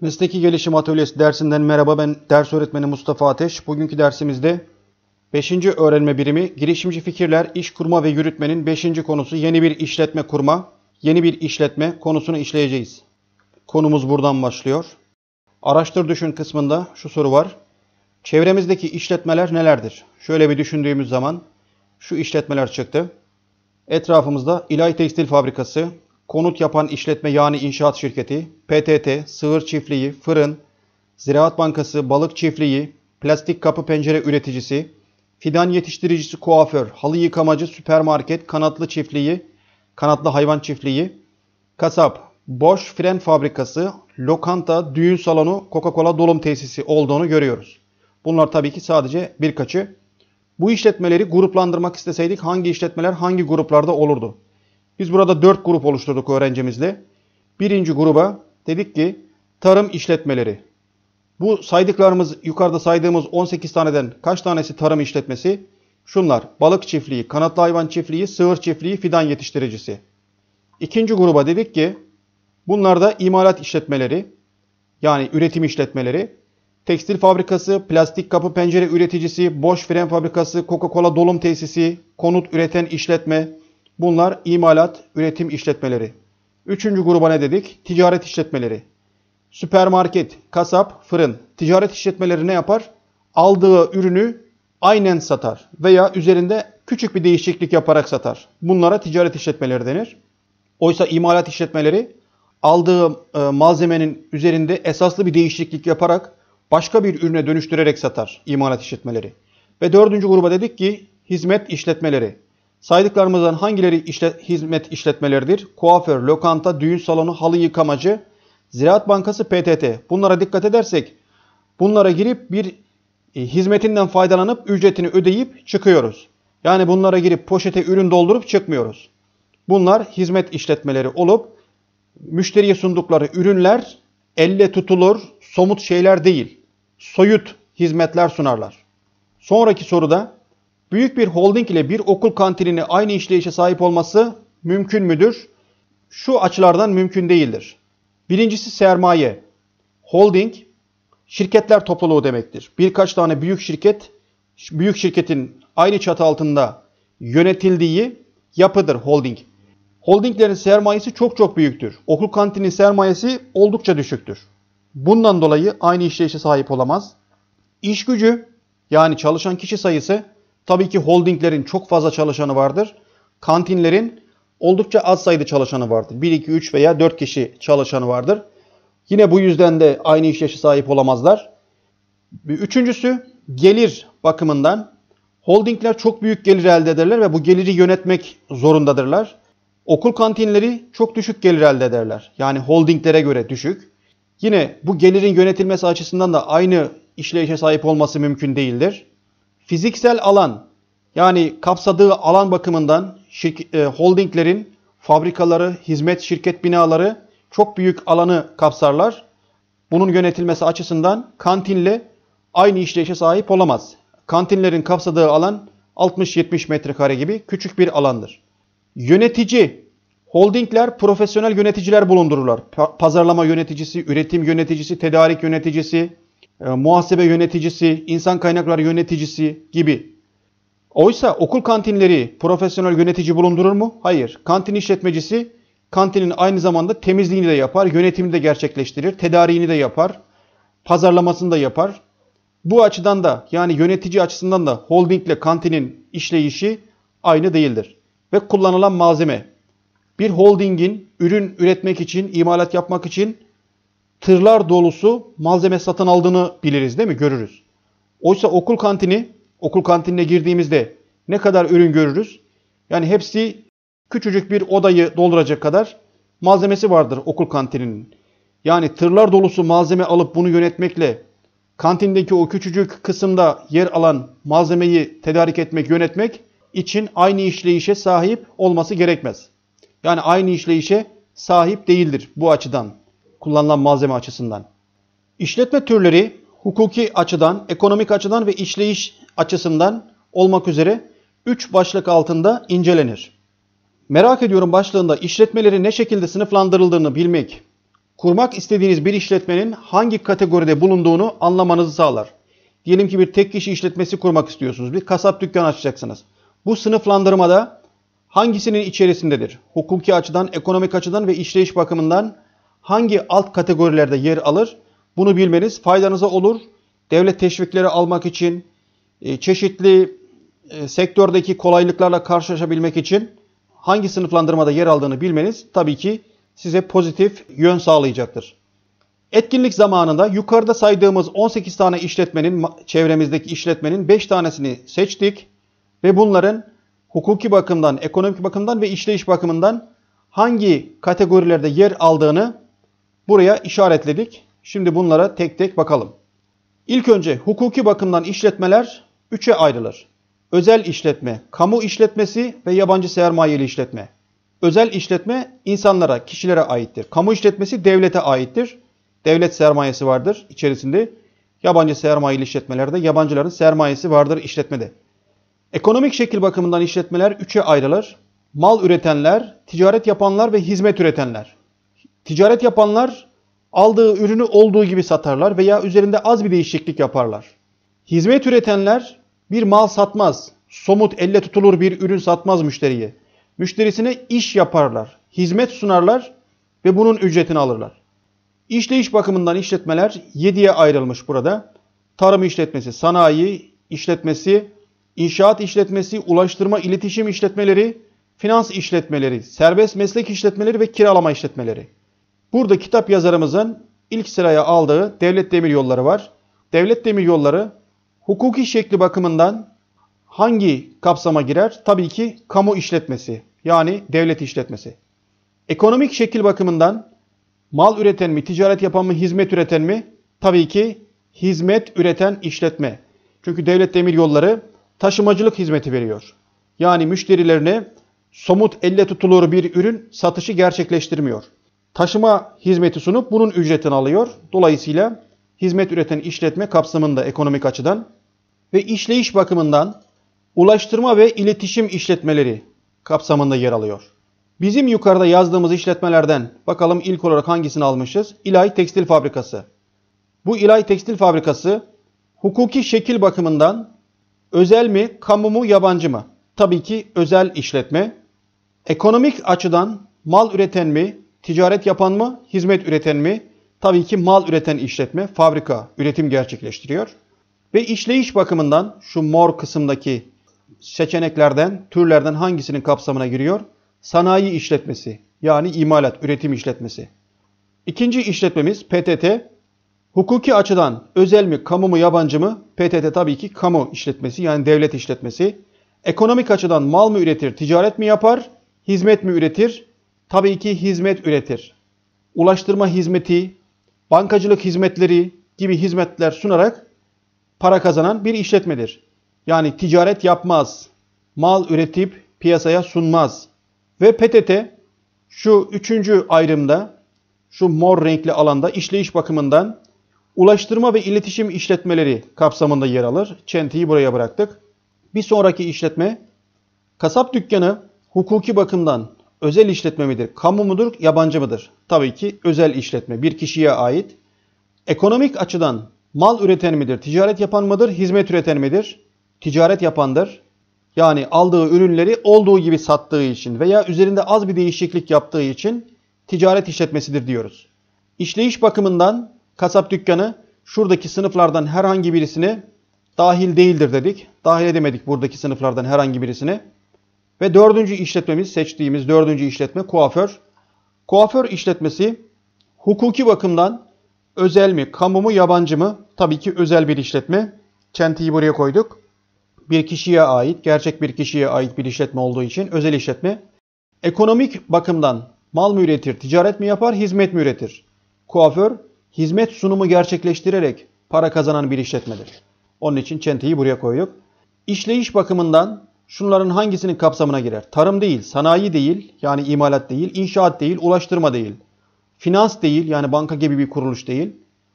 Mesleki Gelişim Atölyesi dersinden merhaba ben ders öğretmeni Mustafa Ateş. Bugünkü dersimizde 5. öğrenme birimi girişimci fikirler, iş kurma ve yürütmenin 5. konusu yeni bir işletme kurma, yeni bir işletme konusunu işleyeceğiz. Konumuz buradan başlıyor. Araştır düşün kısmında şu soru var. Çevremizdeki işletmeler nelerdir? Şöyle bir düşündüğümüz zaman şu işletmeler çıktı. Etrafımızda İlay Tekstil Fabrikası, konut yapan işletme yani inşaat şirketi, PTT, sığır çiftliği, fırın, Ziraat Bankası, balık çiftliği, plastik kapı pencere üreticisi, fidan yetiştiricisi, kuaför, halı yıkamacı, süpermarket, kanatlı çiftliği, kanatlı hayvan çiftliği, kasap, boş fren fabrikası, lokanta, düğün salonu, Coca-Cola dolum tesisi olduğunu görüyoruz. Bunlar tabii ki sadece birkaçı. Bu işletmeleri gruplandırmak isteseydik hangi işletmeler hangi gruplarda olurdu? Biz burada dört grup oluşturduk öğrencimizle. Birinci gruba dedik ki tarım işletmeleri. Bu saydıklarımız yukarıda saydığımız 18 taneden kaç tanesi tarım işletmesi? Şunlar balık çiftliği, kanatlı hayvan çiftliği, sığır çiftliği, fidan yetiştiricisi. İkinci gruba dedik ki bunlar da imalat işletmeleri yani üretim işletmeleri. Tekstil fabrikası, plastik kapı pencere üreticisi, boş fren fabrikası, Coca-Cola dolum tesisi, konut üreten işletme, Bunlar imalat, üretim işletmeleri. Üçüncü gruba ne dedik? Ticaret işletmeleri. Süpermarket, kasap, fırın. Ticaret işletmeleri ne yapar? Aldığı ürünü aynen satar veya üzerinde küçük bir değişiklik yaparak satar. Bunlara ticaret işletmeleri denir. Oysa imalat işletmeleri aldığı e, malzemenin üzerinde esaslı bir değişiklik yaparak başka bir ürüne dönüştürerek satar imalat işletmeleri. Ve dördüncü gruba dedik ki hizmet işletmeleri. Saydıklarımızdan hangileri işlet, hizmet işletmeleridir? Kuaför, lokanta, düğün salonu, halı yıkamacı, Ziraat Bankası, PTT. Bunlara dikkat edersek bunlara girip bir e, hizmetinden faydalanıp ücretini ödeyip çıkıyoruz. Yani bunlara girip poşete ürün doldurup çıkmıyoruz. Bunlar hizmet işletmeleri olup müşteriye sundukları ürünler elle tutulur, somut şeyler değil. Soyut hizmetler sunarlar. Sonraki soruda Büyük bir holding ile bir okul kantinini aynı işleyişe sahip olması mümkün müdür? Şu açılardan mümkün değildir. Birincisi sermaye. Holding şirketler topluluğu demektir. Birkaç tane büyük şirket büyük şirketin aynı çatı altında yönetildiği yapıdır holding. Holdinglerin sermayesi çok çok büyüktür. Okul kantinin sermayesi oldukça düşüktür. Bundan dolayı aynı işleyişe sahip olamaz. İş gücü yani çalışan kişi sayısı Tabii ki holdinglerin çok fazla çalışanı vardır. Kantinlerin oldukça az sayıda çalışanı vardır. 1, 2, 3 veya 4 kişi çalışanı vardır. Yine bu yüzden de aynı iş yaşı sahip olamazlar. Üçüncüsü gelir bakımından holdingler çok büyük gelir elde ederler ve bu geliri yönetmek zorundadırlar. Okul kantinleri çok düşük gelir elde ederler. Yani holdinglere göre düşük. Yine bu gelirin yönetilmesi açısından da aynı işleyişe sahip olması mümkün değildir fiziksel alan yani kapsadığı alan bakımından e, holdinglerin fabrikaları, hizmet şirket binaları çok büyük alanı kapsarlar. Bunun yönetilmesi açısından kantinle aynı işleyişe sahip olamaz. Kantinlerin kapsadığı alan 60-70 metrekare gibi küçük bir alandır. Yönetici Holdingler profesyonel yöneticiler bulundururlar. Pazarlama yöneticisi, üretim yöneticisi, tedarik yöneticisi, e, muhasebe yöneticisi, insan kaynakları yöneticisi gibi. Oysa okul kantinleri profesyonel yönetici bulundurur mu? Hayır. Kantin işletmecisi kantinin aynı zamanda temizliğini de yapar, yönetimini de gerçekleştirir, tedariğini de yapar, pazarlamasını da yapar. Bu açıdan da yani yönetici açısından da holdingle kantinin işleyişi aynı değildir. Ve kullanılan malzeme bir holdingin ürün üretmek için, imalat yapmak için tırlar dolusu malzeme satın aldığını biliriz değil mi? Görürüz. Oysa okul kantini, okul kantinine girdiğimizde ne kadar ürün görürüz? Yani hepsi küçücük bir odayı dolduracak kadar malzemesi vardır okul kantininin. Yani tırlar dolusu malzeme alıp bunu yönetmekle kantindeki o küçücük kısımda yer alan malzemeyi tedarik etmek, yönetmek için aynı işleyişe sahip olması gerekmez. Yani aynı işleyişe sahip değildir bu açıdan kullanılan malzeme açısından. İşletme türleri hukuki açıdan, ekonomik açıdan ve işleyiş açısından olmak üzere 3 başlık altında incelenir. Merak ediyorum başlığında işletmeleri ne şekilde sınıflandırıldığını bilmek, kurmak istediğiniz bir işletmenin hangi kategoride bulunduğunu anlamanızı sağlar. Diyelim ki bir tek kişi işletmesi kurmak istiyorsunuz. Bir kasap dükkan açacaksınız. Bu sınıflandırmada hangisinin içerisindedir? Hukuki açıdan, ekonomik açıdan ve işleyiş bakımından hangi alt kategorilerde yer alır? Bunu bilmeniz faydanıza olur. Devlet teşvikleri almak için, e, çeşitli e, sektördeki kolaylıklarla karşılaşabilmek için hangi sınıflandırmada yer aldığını bilmeniz tabii ki size pozitif yön sağlayacaktır. Etkinlik zamanında yukarıda saydığımız 18 tane işletmenin, çevremizdeki işletmenin 5 tanesini seçtik ve bunların hukuki bakımdan, ekonomik bakımdan ve işleyiş bakımından hangi kategorilerde yer aldığını Buraya işaretledik. Şimdi bunlara tek tek bakalım. İlk önce hukuki bakımdan işletmeler üçe ayrılır. Özel işletme, kamu işletmesi ve yabancı sermayeli işletme. Özel işletme insanlara, kişilere aittir. Kamu işletmesi devlete aittir. Devlet sermayesi vardır içerisinde. Yabancı sermayeli işletmelerde yabancıların sermayesi vardır işletmede. Ekonomik şekil bakımından işletmeler üçe ayrılır. Mal üretenler, ticaret yapanlar ve hizmet üretenler. Ticaret yapanlar aldığı ürünü olduğu gibi satarlar veya üzerinde az bir değişiklik yaparlar. Hizmet üretenler bir mal satmaz, somut elle tutulur bir ürün satmaz müşteriye. Müşterisine iş yaparlar, hizmet sunarlar ve bunun ücretini alırlar. İşleyiş bakımından işletmeler 7'ye ayrılmış burada. Tarım işletmesi, sanayi işletmesi, inşaat işletmesi, ulaştırma iletişim işletmeleri, finans işletmeleri, serbest meslek işletmeleri ve kiralama işletmeleri. Burada kitap yazarımızın ilk sıraya aldığı devlet demir yolları var. Devlet demir yolları hukuki şekli bakımından hangi kapsama girer? Tabii ki kamu işletmesi yani devlet işletmesi. Ekonomik şekil bakımından mal üreten mi, ticaret yapan mı, hizmet üreten mi? Tabii ki hizmet üreten işletme. Çünkü devlet demir yolları taşımacılık hizmeti veriyor. Yani müşterilerine somut elle tutulur bir ürün satışı gerçekleştirmiyor taşıma hizmeti sunup bunun ücretini alıyor. Dolayısıyla hizmet üreten işletme kapsamında ekonomik açıdan ve işleyiş bakımından ulaştırma ve iletişim işletmeleri kapsamında yer alıyor. Bizim yukarıda yazdığımız işletmelerden bakalım ilk olarak hangisini almışız? İlay Tekstil Fabrikası. Bu İlay Tekstil Fabrikası hukuki şekil bakımından özel mi, kamu mu, yabancı mı? Tabii ki özel işletme. Ekonomik açıdan mal üreten mi, Ticaret yapan mı, hizmet üreten mi? Tabii ki mal üreten işletme, fabrika, üretim gerçekleştiriyor. Ve işleyiş bakımından şu mor kısımdaki seçeneklerden, türlerden hangisinin kapsamına giriyor? Sanayi işletmesi yani imalat, üretim işletmesi. İkinci işletmemiz PTT. Hukuki açıdan özel mi, kamu mu, yabancı mı? PTT tabii ki kamu işletmesi yani devlet işletmesi. Ekonomik açıdan mal mı üretir, ticaret mi yapar, hizmet mi üretir, tabii ki hizmet üretir. Ulaştırma hizmeti, bankacılık hizmetleri gibi hizmetler sunarak para kazanan bir işletmedir. Yani ticaret yapmaz, mal üretip piyasaya sunmaz. Ve PTT şu üçüncü ayrımda, şu mor renkli alanda işleyiş bakımından ulaştırma ve iletişim işletmeleri kapsamında yer alır. Çentiyi buraya bıraktık. Bir sonraki işletme kasap dükkanı hukuki bakımdan özel işletme midir? Kamu mudur? Yabancı mıdır? Tabii ki özel işletme. Bir kişiye ait. Ekonomik açıdan mal üreten midir? Ticaret yapan mıdır? Hizmet üreten midir? Ticaret yapandır. Yani aldığı ürünleri olduğu gibi sattığı için veya üzerinde az bir değişiklik yaptığı için ticaret işletmesidir diyoruz. İşleyiş bakımından kasap dükkanı şuradaki sınıflardan herhangi birisini dahil değildir dedik. Dahil edemedik buradaki sınıflardan herhangi birisini. Ve dördüncü işletmemiz seçtiğimiz dördüncü işletme kuaför. Kuaför işletmesi hukuki bakımdan özel mi, kamu mu, yabancı mı? Tabii ki özel bir işletme. Çentiyi buraya koyduk. Bir kişiye ait, gerçek bir kişiye ait bir işletme olduğu için özel işletme. Ekonomik bakımdan mal mı üretir, ticaret mi yapar, hizmet mi üretir? Kuaför hizmet sunumu gerçekleştirerek para kazanan bir işletmedir. Onun için çenteyi buraya koyduk. İşleyiş bakımından şunların hangisinin kapsamına girer? Tarım değil, sanayi değil yani imalat değil, inşaat değil, ulaştırma değil. Finans değil yani banka gibi bir kuruluş değil.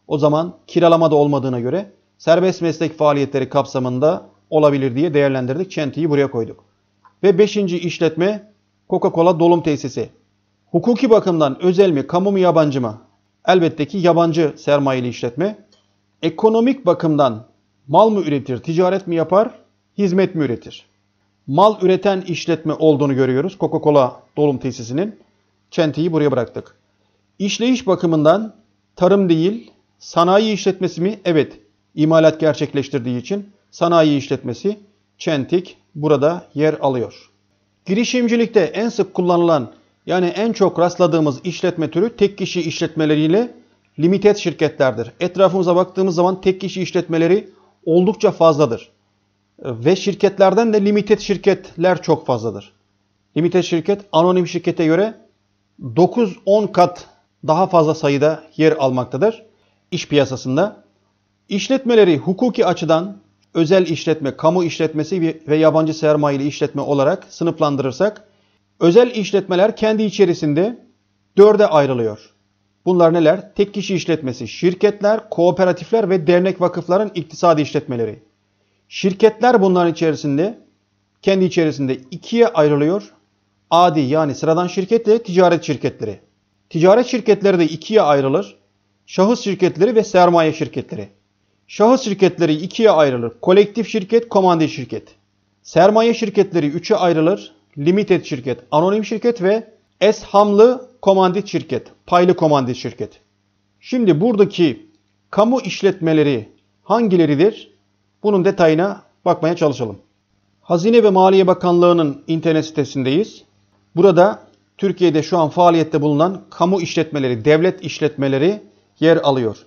O zaman kiralama da olmadığına göre serbest meslek faaliyetleri kapsamında olabilir diye değerlendirdik. Çentiyi buraya koyduk. Ve beşinci işletme Coca-Cola dolum tesisi. Hukuki bakımdan özel mi, kamu mu, yabancı mı? Elbette ki yabancı sermayeli işletme. Ekonomik bakımdan mal mı üretir, ticaret mi yapar, hizmet mi üretir? mal üreten işletme olduğunu görüyoruz. Coca-Cola dolum tesisinin çenteyi buraya bıraktık. İşleyiş bakımından tarım değil, sanayi işletmesi mi? Evet, imalat gerçekleştirdiği için sanayi işletmesi çentik burada yer alıyor. Girişimcilikte en sık kullanılan yani en çok rastladığımız işletme türü tek kişi işletmeleriyle limited şirketlerdir. Etrafımıza baktığımız zaman tek kişi işletmeleri oldukça fazladır. Ve şirketlerden de limited şirketler çok fazladır. Limited şirket anonim şirkete göre 9-10 kat daha fazla sayıda yer almaktadır iş piyasasında. İşletmeleri hukuki açıdan özel işletme, kamu işletmesi ve yabancı sermayeli işletme olarak sınıflandırırsak özel işletmeler kendi içerisinde dörde ayrılıyor. Bunlar neler? Tek kişi işletmesi, şirketler, kooperatifler ve dernek vakıfların iktisadi işletmeleri. Şirketler bunların içerisinde kendi içerisinde ikiye ayrılıyor. Adi yani sıradan şirketle ticaret şirketleri. Ticaret şirketleri de ikiye ayrılır. Şahıs şirketleri ve sermaye şirketleri. Şahıs şirketleri ikiye ayrılır. Kolektif şirket, komande şirket. Sermaye şirketleri üçe ayrılır. Limited şirket, anonim şirket ve eshamlı komandit şirket, paylı komandit şirket. Şimdi buradaki kamu işletmeleri hangileridir? Bunun detayına bakmaya çalışalım. Hazine ve Maliye Bakanlığı'nın internet sitesindeyiz. Burada Türkiye'de şu an faaliyette bulunan kamu işletmeleri, devlet işletmeleri yer alıyor.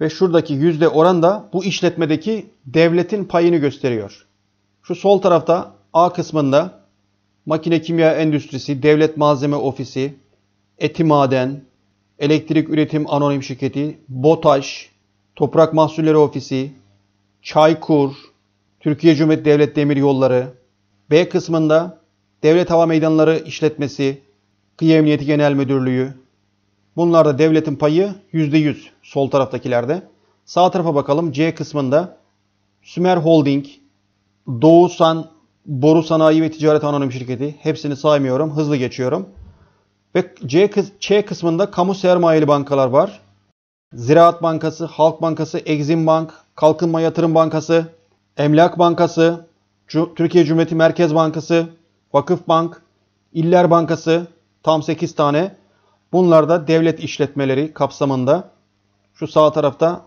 Ve şuradaki yüzde oran da bu işletmedeki devletin payını gösteriyor. Şu sol tarafta A kısmında makine kimya endüstrisi, devlet malzeme ofisi, eti maden, elektrik üretim anonim şirketi, BOTAŞ, toprak mahsulleri ofisi, Çaykur, Türkiye Cumhuriyeti Devlet Demir Yolları, B kısmında Devlet Hava Meydanları İşletmesi, Kıyı Emniyeti Genel Müdürlüğü. Bunlarda devletin payı %100 sol taraftakilerde. Sağ tarafa bakalım C kısmında Sümer Holding, Doğusan, Boru Sanayi ve Ticaret Anonim Şirketi. Hepsini saymıyorum, hızlı geçiyorum. Ve C, Ç kısmında kamu sermayeli bankalar var. Ziraat Bankası, Halk Bankası, Exim Bank, Kalkınma Yatırım Bankası, Emlak Bankası, Türkiye Cumhuriyeti Merkez Bankası, Vakıf Bank, İller Bankası tam 8 tane. Bunlar da devlet işletmeleri kapsamında. Şu sağ tarafta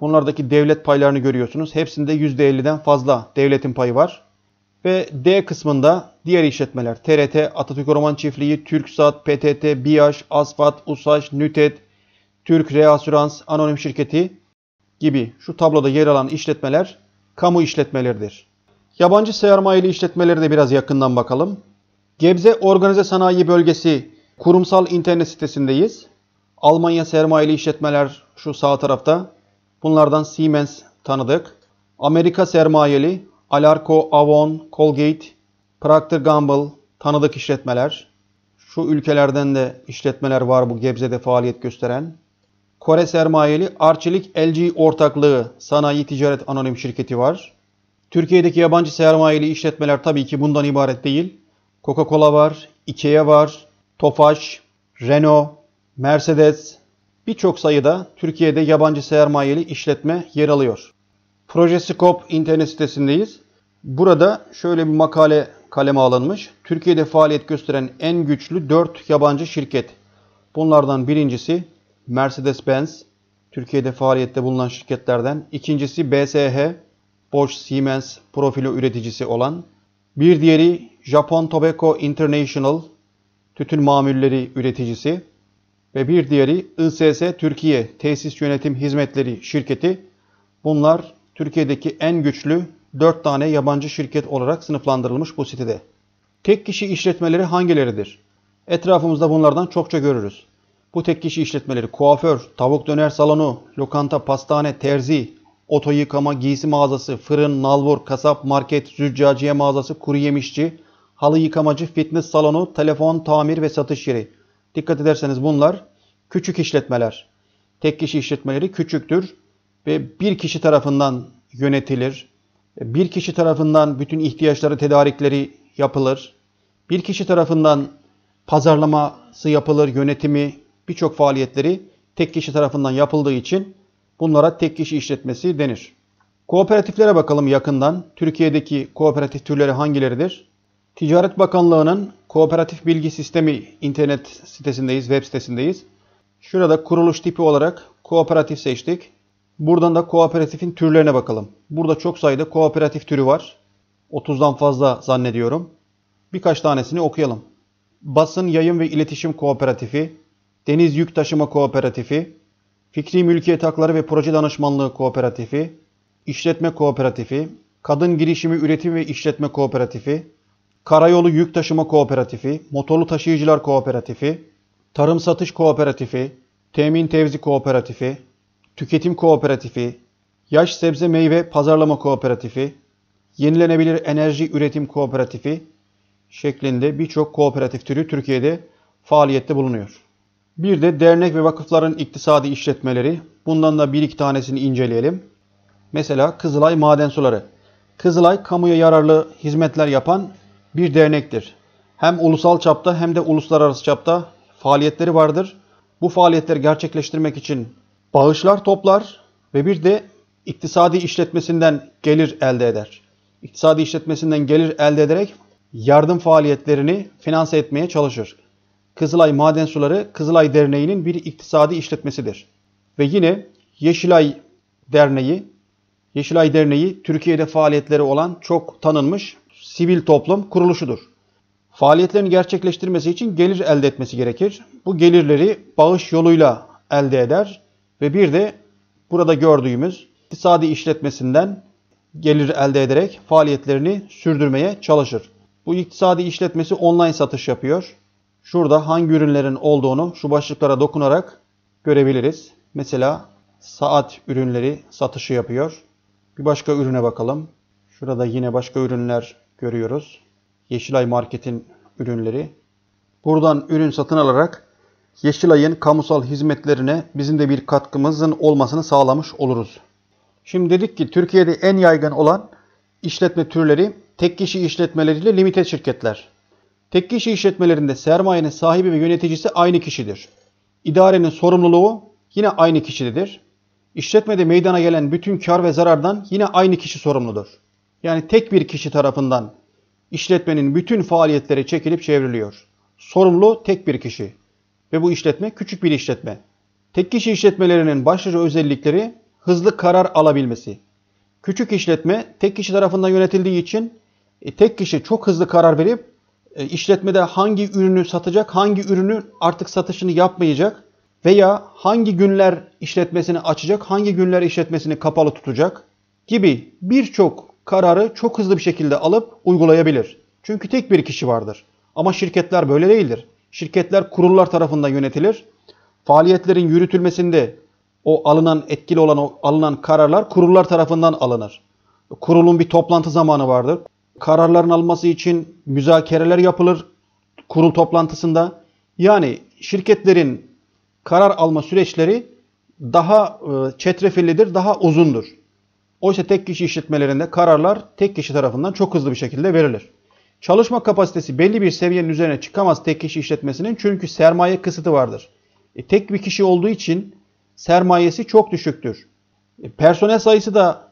bunlardaki devlet paylarını görüyorsunuz. Hepsinde %50'den fazla devletin payı var. Ve D kısmında diğer işletmeler TRT, Atatürk Orman Çiftliği, TürkSat, PTT, BİAŞ, ASFAT, USAŞ, Nüted, Türk Reasürans Anonim Şirketi gibi şu tabloda yer alan işletmeler kamu işletmeleridir. Yabancı sermayeli işletmeleri de biraz yakından bakalım. Gebze Organize Sanayi Bölgesi kurumsal internet sitesindeyiz. Almanya sermayeli işletmeler şu sağ tarafta. Bunlardan Siemens tanıdık. Amerika sermayeli Alarco, Avon, Colgate, Procter Gamble tanıdık işletmeler. Şu ülkelerden de işletmeler var bu Gebze'de faaliyet gösteren. Kore sermayeli Arçelik LG ortaklığı sanayi ticaret anonim şirketi var. Türkiye'deki yabancı sermayeli işletmeler tabii ki bundan ibaret değil. Coca-Cola var, Ikea var, Tofaş, Renault, Mercedes, birçok sayıda Türkiye'de yabancı sermayeli işletme yer alıyor. Proje Scope internet sitesindeyiz. Burada şöyle bir makale kaleme alınmış. Türkiye'de faaliyet gösteren en güçlü 4 yabancı şirket. Bunlardan birincisi Mercedes-Benz, Türkiye'de faaliyette bulunan şirketlerden. ikincisi BSH, Bosch Siemens profilo üreticisi olan. Bir diğeri Japon Tobacco International, tütün mamulleri üreticisi. Ve bir diğeri ISS Türkiye Tesis Yönetim Hizmetleri şirketi. Bunlar Türkiye'deki en güçlü 4 tane yabancı şirket olarak sınıflandırılmış bu sitede. Tek kişi işletmeleri hangileridir? Etrafımızda bunlardan çokça görürüz. Bu tek kişi işletmeleri kuaför, tavuk döner salonu, lokanta, pastane, terzi, oto yıkama, giysi mağazası, fırın, nalbur, kasap, market, züccaciye mağazası, kuru yemişçi, halı yıkamacı, fitness salonu, telefon, tamir ve satış yeri. Dikkat ederseniz bunlar küçük işletmeler. Tek kişi işletmeleri küçüktür ve bir kişi tarafından yönetilir. Bir kişi tarafından bütün ihtiyaçları, tedarikleri yapılır. Bir kişi tarafından pazarlaması yapılır, yönetimi, birçok faaliyetleri tek kişi tarafından yapıldığı için bunlara tek kişi işletmesi denir. Kooperatiflere bakalım yakından. Türkiye'deki kooperatif türleri hangileridir? Ticaret Bakanlığı'nın Kooperatif Bilgi Sistemi internet sitesindeyiz, web sitesindeyiz. Şurada kuruluş tipi olarak kooperatif seçtik. Buradan da kooperatifin türlerine bakalım. Burada çok sayıda kooperatif türü var. 30'dan fazla zannediyorum. Birkaç tanesini okuyalım. Basın, yayın ve iletişim kooperatifi, Deniz Yük Taşıma Kooperatifi, Fikri Mülkiyet Hakları ve Proje Danışmanlığı Kooperatifi, İşletme Kooperatifi, Kadın Girişimi Üretim ve İşletme Kooperatifi, Karayolu Yük Taşıma Kooperatifi, Motorlu Taşıyıcılar Kooperatifi, Tarım Satış Kooperatifi, Temin Tevzi Kooperatifi, Tüketim Kooperatifi, Yaş Sebze Meyve Pazarlama Kooperatifi, Yenilenebilir Enerji Üretim Kooperatifi şeklinde birçok kooperatif türü Türkiye'de faaliyette bulunuyor. Bir de dernek ve vakıfların iktisadi işletmeleri. Bundan da bir iki tanesini inceleyelim. Mesela Kızılay Maden Suları. Kızılay kamuya yararlı hizmetler yapan bir dernektir. Hem ulusal çapta hem de uluslararası çapta faaliyetleri vardır. Bu faaliyetleri gerçekleştirmek için bağışlar toplar ve bir de iktisadi işletmesinden gelir elde eder. İktisadi işletmesinden gelir elde ederek yardım faaliyetlerini finanse etmeye çalışır. Kızılay Maden Suları Kızılay Derneği'nin bir iktisadi işletmesidir. Ve yine Yeşilay Derneği, Yeşilay Derneği Türkiye'de faaliyetleri olan çok tanınmış sivil toplum kuruluşudur. Faaliyetlerini gerçekleştirmesi için gelir elde etmesi gerekir. Bu gelirleri bağış yoluyla elde eder ve bir de burada gördüğümüz iktisadi işletmesinden gelir elde ederek faaliyetlerini sürdürmeye çalışır. Bu iktisadi işletmesi online satış yapıyor şurada hangi ürünlerin olduğunu şu başlıklara dokunarak görebiliriz. Mesela saat ürünleri satışı yapıyor. Bir başka ürüne bakalım. Şurada yine başka ürünler görüyoruz. Yeşilay Market'in ürünleri. Buradan ürün satın alarak Yeşilay'ın kamusal hizmetlerine bizim de bir katkımızın olmasını sağlamış oluruz. Şimdi dedik ki Türkiye'de en yaygın olan işletme türleri tek kişi işletmeleriyle limited şirketler. Tek kişi işletmelerinde sermayenin sahibi ve yöneticisi aynı kişidir. İdarenin sorumluluğu yine aynı kişidedir. İşletmede meydana gelen bütün kar ve zarardan yine aynı kişi sorumludur. Yani tek bir kişi tarafından işletmenin bütün faaliyetleri çekilip çevriliyor. Sorumlu tek bir kişi ve bu işletme küçük bir işletme. Tek kişi işletmelerinin başlıca özellikleri hızlı karar alabilmesi. Küçük işletme tek kişi tarafından yönetildiği için e, tek kişi çok hızlı karar verip e, işletmede hangi ürünü satacak, hangi ürünü artık satışını yapmayacak veya hangi günler işletmesini açacak, hangi günler işletmesini kapalı tutacak gibi birçok kararı çok hızlı bir şekilde alıp uygulayabilir. Çünkü tek bir kişi vardır. Ama şirketler böyle değildir. Şirketler kurullar tarafından yönetilir. Faaliyetlerin yürütülmesinde o alınan etkili olan o alınan kararlar kurullar tarafından alınır. Kurulun bir toplantı zamanı vardır kararların alması için müzakereler yapılır kurul toplantısında. Yani şirketlerin karar alma süreçleri daha e, çetrefillidir, daha uzundur. Oysa tek kişi işletmelerinde kararlar tek kişi tarafından çok hızlı bir şekilde verilir. Çalışma kapasitesi belli bir seviyenin üzerine çıkamaz tek kişi işletmesinin çünkü sermaye kısıtı vardır. E, tek bir kişi olduğu için sermayesi çok düşüktür. E, personel sayısı da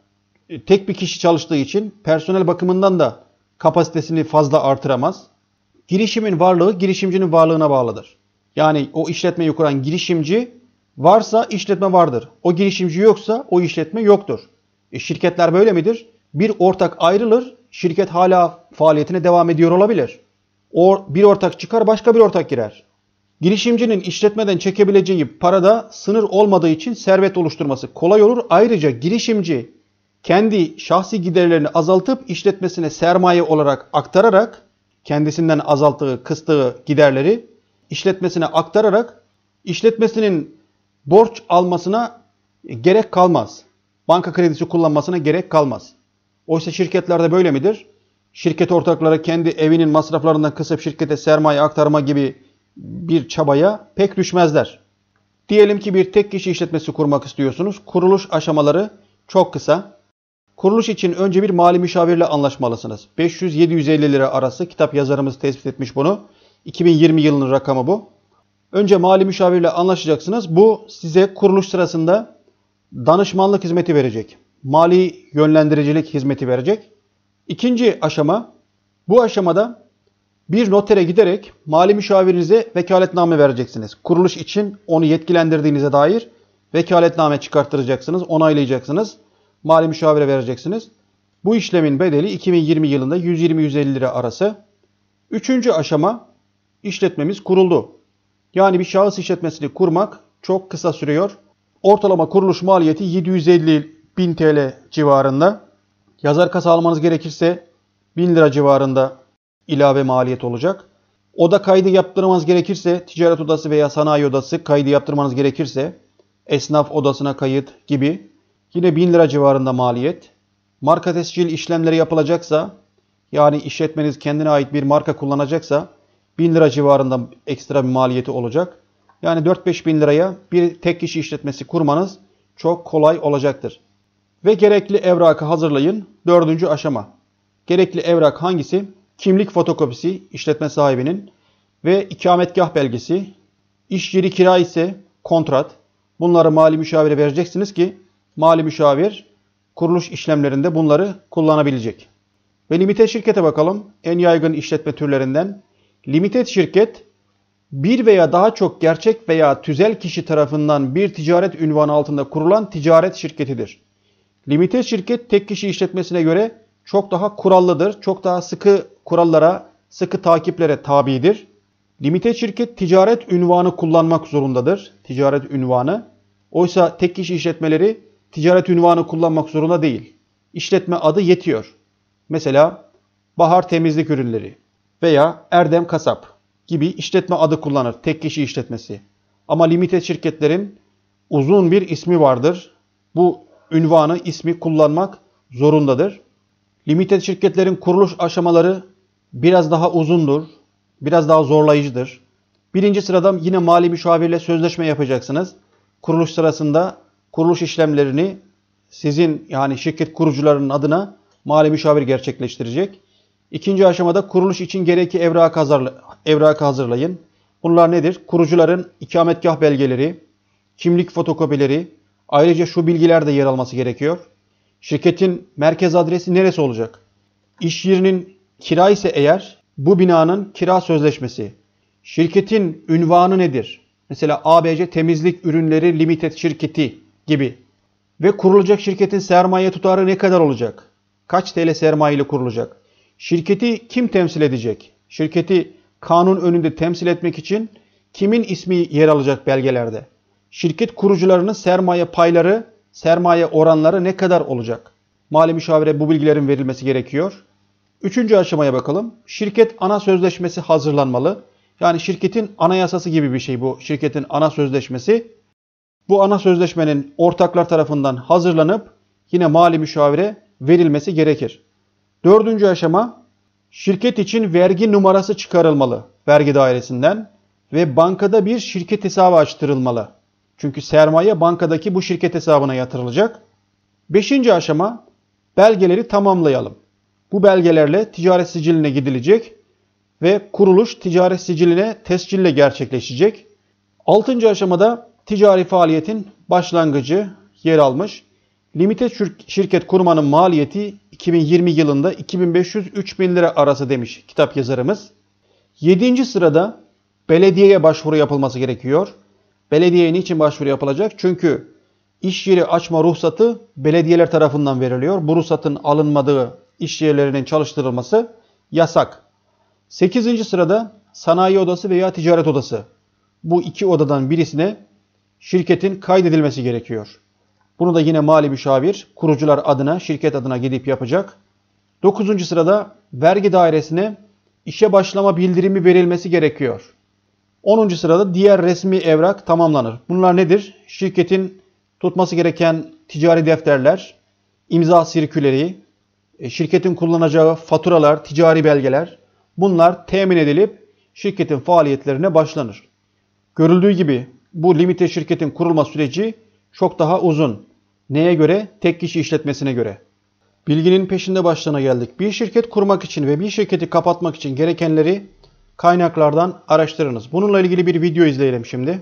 e, tek bir kişi çalıştığı için personel bakımından da kapasitesini fazla artıramaz. Girişimin varlığı girişimcinin varlığına bağlıdır. Yani o işletmeyi kuran girişimci varsa işletme vardır. O girişimci yoksa o işletme yoktur. E, şirketler böyle midir? Bir ortak ayrılır, şirket hala faaliyetine devam ediyor olabilir. O bir ortak çıkar, başka bir ortak girer. Girişimcinin işletmeden çekebileceği parada sınır olmadığı için servet oluşturması kolay olur. Ayrıca girişimci kendi şahsi giderlerini azaltıp işletmesine sermaye olarak aktararak kendisinden azalttığı, kıstığı giderleri işletmesine aktararak işletmesinin borç almasına gerek kalmaz. Banka kredisi kullanmasına gerek kalmaz. Oysa şirketlerde böyle midir? Şirket ortakları kendi evinin masraflarından kısıp şirkete sermaye aktarma gibi bir çabaya pek düşmezler. Diyelim ki bir tek kişi işletmesi kurmak istiyorsunuz. Kuruluş aşamaları çok kısa. Kuruluş için önce bir mali müşavirle anlaşmalısınız. 500-750 lira arası kitap yazarımız tespit etmiş bunu. 2020 yılının rakamı bu. Önce mali müşavirle anlaşacaksınız. Bu size kuruluş sırasında danışmanlık hizmeti verecek. Mali yönlendiricilik hizmeti verecek. İkinci aşama bu aşamada bir notere giderek mali müşavirinize vekaletname vereceksiniz. Kuruluş için onu yetkilendirdiğinize dair vekaletname çıkarttıracaksınız, onaylayacaksınız mali müşavire vereceksiniz. Bu işlemin bedeli 2020 yılında 120-150 lira arası. Üçüncü aşama işletmemiz kuruldu. Yani bir şahıs işletmesini kurmak çok kısa sürüyor. Ortalama kuruluş maliyeti 750 bin TL civarında. Yazar kasa almanız gerekirse 1000 lira civarında ilave maliyet olacak. Oda kaydı yaptırmanız gerekirse ticaret odası veya sanayi odası kaydı yaptırmanız gerekirse esnaf odasına kayıt gibi Yine 1000 lira civarında maliyet. Marka tescil işlemleri yapılacaksa yani işletmeniz kendine ait bir marka kullanacaksa 1000 lira civarında ekstra bir maliyeti olacak. Yani 4-5 bin liraya bir tek kişi işletmesi kurmanız çok kolay olacaktır. Ve gerekli evrakı hazırlayın. Dördüncü aşama. Gerekli evrak hangisi? Kimlik fotokopisi işletme sahibinin ve ikametgah belgesi. İş yeri kira ise kontrat. Bunları mali müşavire vereceksiniz ki mali müşavir kuruluş işlemlerinde bunları kullanabilecek. Ve limited şirkete bakalım. En yaygın işletme türlerinden. Limited şirket bir veya daha çok gerçek veya tüzel kişi tarafından bir ticaret ünvanı altında kurulan ticaret şirketidir. Limited şirket tek kişi işletmesine göre çok daha kurallıdır, çok daha sıkı kurallara, sıkı takiplere tabidir. Limited şirket ticaret ünvanı kullanmak zorundadır, ticaret ünvanı. Oysa tek kişi işletmeleri ticaret ünvanı kullanmak zorunda değil. İşletme adı yetiyor. Mesela Bahar Temizlik Ürünleri veya Erdem Kasap gibi işletme adı kullanır. Tek kişi işletmesi. Ama limite şirketlerin uzun bir ismi vardır. Bu ünvanı, ismi kullanmak zorundadır. Limited şirketlerin kuruluş aşamaları biraz daha uzundur, biraz daha zorlayıcıdır. Birinci sırada yine mali müşavirle sözleşme yapacaksınız. Kuruluş sırasında kuruluş işlemlerini sizin yani şirket kurucularının adına mali müşavir gerçekleştirecek. İkinci aşamada kuruluş için gerekli evrak, hazırla, evrak hazırlayın. Bunlar nedir? Kurucuların ikametgah belgeleri, kimlik fotokopileri, ayrıca şu bilgiler de yer alması gerekiyor. Şirketin merkez adresi neresi olacak? İş yerinin kira ise eğer bu binanın kira sözleşmesi. Şirketin ünvanı nedir? Mesela ABC Temizlik Ürünleri Limited şirketi gibi. Ve kurulacak şirketin sermaye tutarı ne kadar olacak? Kaç TL sermaye ile kurulacak? Şirketi kim temsil edecek? Şirketi kanun önünde temsil etmek için kimin ismi yer alacak belgelerde? Şirket kurucularının sermaye payları, sermaye oranları ne kadar olacak? Mali müşavire bu bilgilerin verilmesi gerekiyor. Üçüncü aşamaya bakalım. Şirket ana sözleşmesi hazırlanmalı. Yani şirketin anayasası gibi bir şey bu. Şirketin ana sözleşmesi bu ana sözleşmenin ortaklar tarafından hazırlanıp yine mali müşavire verilmesi gerekir. Dördüncü aşama şirket için vergi numarası çıkarılmalı vergi dairesinden ve bankada bir şirket hesabı açtırılmalı. Çünkü sermaye bankadaki bu şirket hesabına yatırılacak. Beşinci aşama belgeleri tamamlayalım. Bu belgelerle ticaret siciline gidilecek ve kuruluş ticaret siciline tescille gerçekleşecek. Altıncı aşamada ticari faaliyetin başlangıcı yer almış. Limited şirket kurmanın maliyeti 2020 yılında 2500-3000 lira arası demiş kitap yazarımız. 7. sırada belediyeye başvuru yapılması gerekiyor. Belediyeye niçin başvuru yapılacak? Çünkü iş yeri açma ruhsatı belediyeler tarafından veriliyor. Bu ruhsatın alınmadığı iş yerlerinin çalıştırılması yasak. 8. sırada sanayi odası veya ticaret odası. Bu iki odadan birisine şirketin kaydedilmesi gerekiyor. Bunu da yine mali müşavir kurucular adına, şirket adına gidip yapacak. Dokuzuncu sırada vergi dairesine işe başlama bildirimi verilmesi gerekiyor. Onuncu sırada diğer resmi evrak tamamlanır. Bunlar nedir? Şirketin tutması gereken ticari defterler, imza sirküleri, e, şirketin kullanacağı faturalar, ticari belgeler bunlar temin edilip şirketin faaliyetlerine başlanır. Görüldüğü gibi bu limite şirketin kurulma süreci çok daha uzun. Neye göre? Tek kişi işletmesine göre. Bilginin peşinde başlığına geldik. Bir şirket kurmak için ve bir şirketi kapatmak için gerekenleri kaynaklardan araştırınız. Bununla ilgili bir video izleyelim şimdi.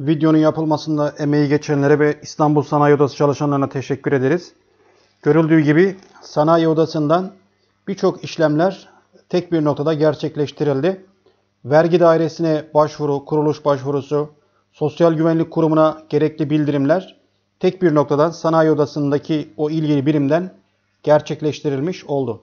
Videonun yapılmasında emeği geçenlere ve İstanbul Sanayi Odası çalışanlarına teşekkür ederiz. Görüldüğü gibi sanayi odasından birçok işlemler tek bir noktada gerçekleştirildi. Vergi dairesine başvuru, kuruluş başvurusu, sosyal güvenlik kurumuna gerekli bildirimler tek bir noktadan sanayi odasındaki o ilgili birimden gerçekleştirilmiş oldu.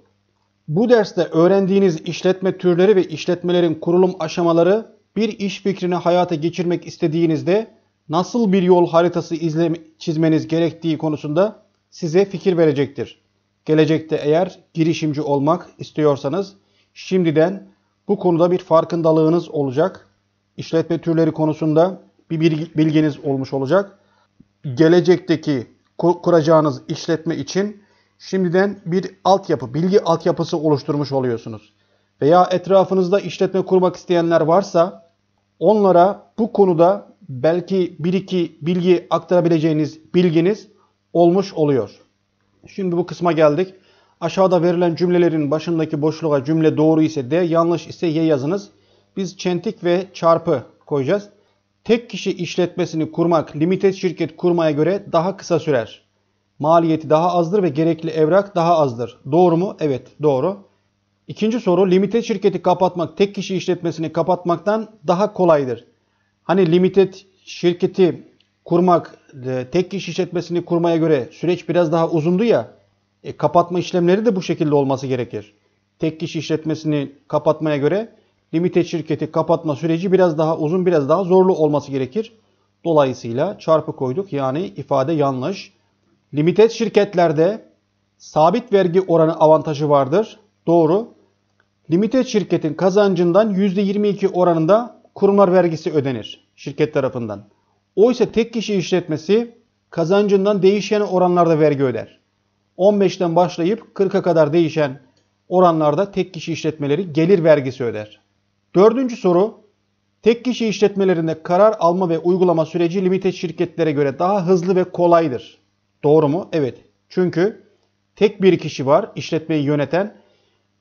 Bu derste öğrendiğiniz işletme türleri ve işletmelerin kurulum aşamaları bir iş fikrini hayata geçirmek istediğinizde nasıl bir yol haritası izleme, çizmeniz gerektiği konusunda size fikir verecektir. Gelecekte eğer girişimci olmak istiyorsanız şimdiden bu konuda bir farkındalığınız olacak. İşletme türleri konusunda bir bilginiz olmuş olacak. Gelecekteki kuracağınız işletme için şimdiden bir altyapı, bilgi altyapısı oluşturmuş oluyorsunuz. Veya etrafınızda işletme kurmak isteyenler varsa onlara bu konuda belki bir iki bilgi aktarabileceğiniz bilginiz olmuş oluyor. Şimdi bu kısma geldik. Aşağıda verilen cümlelerin başındaki boşluğa cümle doğru ise D, yanlış ise Y yazınız. Biz çentik ve çarpı koyacağız. Tek kişi işletmesini kurmak limited şirket kurmaya göre daha kısa sürer. Maliyeti daha azdır ve gerekli evrak daha azdır. Doğru mu? Evet doğru. İkinci soru limited şirketi kapatmak tek kişi işletmesini kapatmaktan daha kolaydır. Hani limited şirketi kurmak e, tek kişi işletmesini kurmaya göre süreç biraz daha uzundu ya. E, kapatma işlemleri de bu şekilde olması gerekir. Tek kişi işletmesini kapatmaya göre limited şirketi kapatma süreci biraz daha uzun, biraz daha zorlu olması gerekir. Dolayısıyla çarpı koyduk. Yani ifade yanlış. Limited şirketlerde sabit vergi oranı avantajı vardır. Doğru. Limited şirketin kazancından %22 oranında kurumlar vergisi ödenir şirket tarafından. Oysa tek kişi işletmesi kazancından değişen oranlarda vergi öder. 15'ten başlayıp 40'a kadar değişen oranlarda tek kişi işletmeleri gelir vergisi öder. Dördüncü soru. Tek kişi işletmelerinde karar alma ve uygulama süreci limited şirketlere göre daha hızlı ve kolaydır. Doğru mu? Evet. Çünkü tek bir kişi var işletmeyi yöneten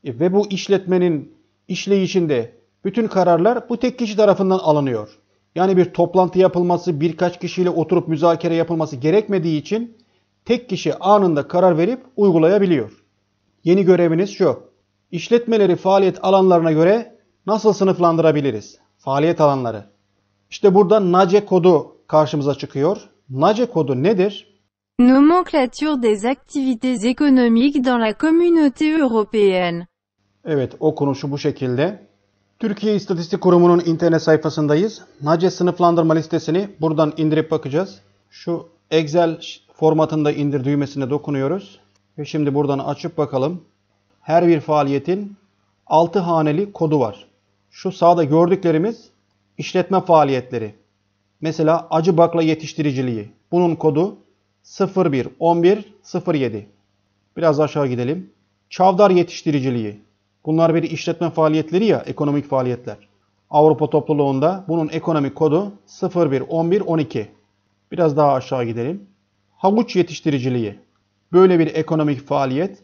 e, ve bu işletmenin işleyişinde bütün kararlar bu tek kişi tarafından alınıyor. Yani bir toplantı yapılması, birkaç kişiyle oturup müzakere yapılması gerekmediği için tek kişi anında karar verip uygulayabiliyor. Yeni göreviniz şu. İşletmeleri faaliyet alanlarına göre nasıl sınıflandırabiliriz? Faaliyet alanları. İşte burada NACE kodu karşımıza çıkıyor. NACE kodu nedir? Nomenclature des activités économiques dans la communauté européenne. Evet okunuşu bu şekilde. Türkiye İstatistik Kurumu'nun internet sayfasındayız. Nace sınıflandırma listesini buradan indirip bakacağız. Şu Excel formatında indir düğmesine dokunuyoruz. Ve şimdi buradan açıp bakalım. Her bir faaliyetin 6 haneli kodu var. Şu sağda gördüklerimiz işletme faaliyetleri. Mesela acı bakla yetiştiriciliği. Bunun kodu 011107. Biraz aşağı gidelim. Çavdar yetiştiriciliği. Bunlar bir işletme faaliyetleri ya ekonomik faaliyetler. Avrupa topluluğunda bunun ekonomik kodu 011112. Biraz daha aşağı gidelim. Havuç yetiştiriciliği. Böyle bir ekonomik faaliyet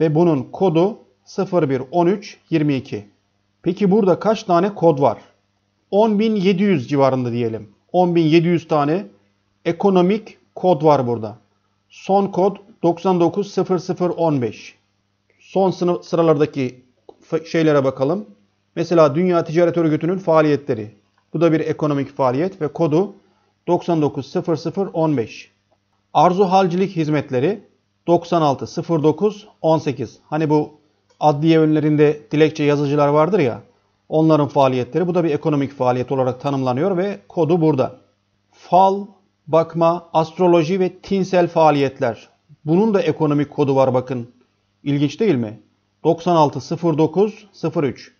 ve bunun kodu 011322. Peki burada kaç tane kod var? 10.700 civarında diyelim. 10.700 tane ekonomik kod var burada. Son kod 99.0015. Son sıralardaki şeylere bakalım. Mesela Dünya Ticaret Örgütü'nün faaliyetleri. Bu da bir ekonomik faaliyet ve kodu 990015. Arzu halcilik hizmetleri 960918. Hani bu adliye önlerinde dilekçe yazıcılar vardır ya. Onların faaliyetleri bu da bir ekonomik faaliyet olarak tanımlanıyor ve kodu burada. Fal, bakma, astroloji ve tinsel faaliyetler. Bunun da ekonomik kodu var bakın. İlginç değil mi? 960903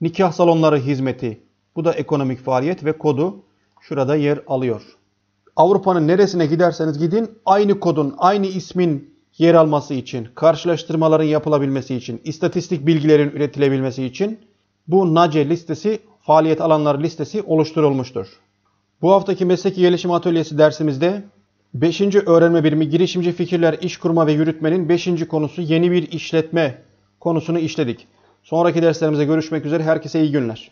Nikah salonları hizmeti. Bu da ekonomik faaliyet ve kodu şurada yer alıyor. Avrupa'nın neresine giderseniz gidin aynı kodun, aynı ismin yer alması için, karşılaştırmaların yapılabilmesi için, istatistik bilgilerin üretilebilmesi için bu NACE listesi, faaliyet alanları listesi oluşturulmuştur. Bu haftaki mesleki gelişim atölyesi dersimizde 5. öğrenme birimi girişimci fikirler iş kurma ve yürütmenin 5. konusu yeni bir işletme konusunu işledik. Sonraki derslerimize görüşmek üzere. Herkese iyi günler.